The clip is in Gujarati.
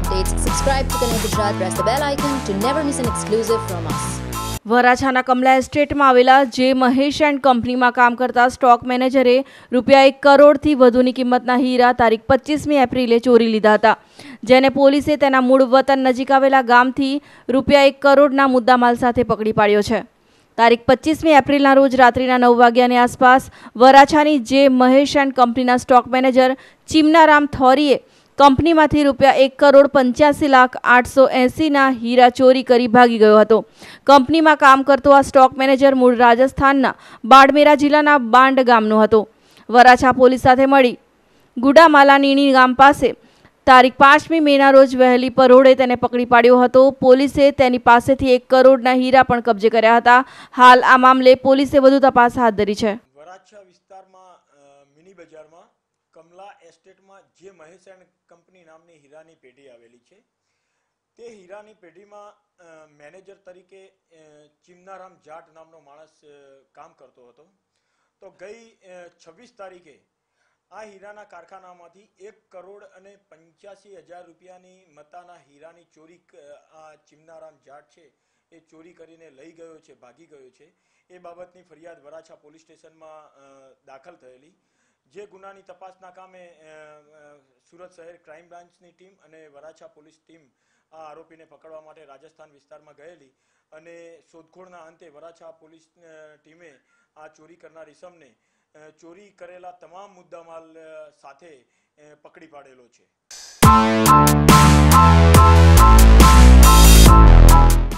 updates, subscribe to Connect Gujarat, press the bell icon to never miss an exclusive from us. વરાછાના Kamala એસ્ટેટમાં આવેલા જે મહેશ એન્ડ કંપનીમાં કામ કરતા સ્ટોક મેનેજરે રૂપિયા એક કરોડથી વધુની કિંમતના હીરા તારીખ પચીસમી એપ્રિલે ચોરી લીધા હતા જેને પોલીસે તેના મૂળ વતન નજીક આવેલા ગામથી રૂપિયા એક કરોડના મુદ્દામાલ સાથે પકડી પાડ્યો છે તારીખ પચીસમી એપ્રિલના રોજ રાત્રિના નવ વાગ્યાની આસપાસ વરાછાની જે મહેશ એન્ડ કંપનીના સ્ટોક મેનેજર ચિમનારામ થોરીએ કંપનીમાંથી રૂપિયા એક કરોડ પંચ્યાસી લાખ આઠસો એંસીના હીરા ચોરી કરી ભાગી ગયો હતો કંપનીમાં કામ કરતો આ સ્ટોક મેનેજર મૂળ રાજસ્થાનના બાડમેરા જિલ્લાના બાંડ ગામનો હતો વરાછા પોલીસ સાથે મળી ગુડામાલાનીણી ગામ પાસે તારીખ પાંચમી મેના રોજ વહેલી પરોળે તેને પકડી પાડ્યો હતો પોલીસે તેની પાસેથી એક કરોડના હીરા પણ કબજે કર્યા હતા હાલ આ મામલે પોલીસે વધુ તપાસ હાથ ધરી છે વિસ્તારમાં મિની બજારમાં કમલા એસ્ટેટમાં જે મહેશ એન્ડ કંપની નામની હીરાની પેઢી આવેલી છે તે હીરાની પેઢીમાં મેનેજર તરીકે ચિમનારામ જાટ નામનો માણસ કામ કરતો હતો તો ગઈ છવ્વીસ તારીખે આ હીરાના કારખાનામાંથી એક કરોડ અને પંચ્યાસી હજાર રૂપિયાની મતાના હીરાની ચોરી આ ચિમનારામ જાટ છે એ ચોરી કરીને લઈ ગયો છે ભાગી ગયો છે એ બાબતની ફરિયાદ વરાછા પોલીસ સ્ટેશનમાં દાખલ થયેલી જે ગુનાની તપાસના કામે સુરત શહેર ક્રાઇમ બ્રાન્ચની ટીમ અને વરાછા પોલીસ ટીમ આ આરોપીને પકડવા માટે રાજસ્થાન વિસ્તારમાં ગયેલી અને શોધખોળના અંતે વરાછા પોલીસ ટીમે આ ચોરી કરનાર ઇસમને ચોરી કરેલા તમામ મુદ્દામાલ સાથે પકડી પાડેલો છે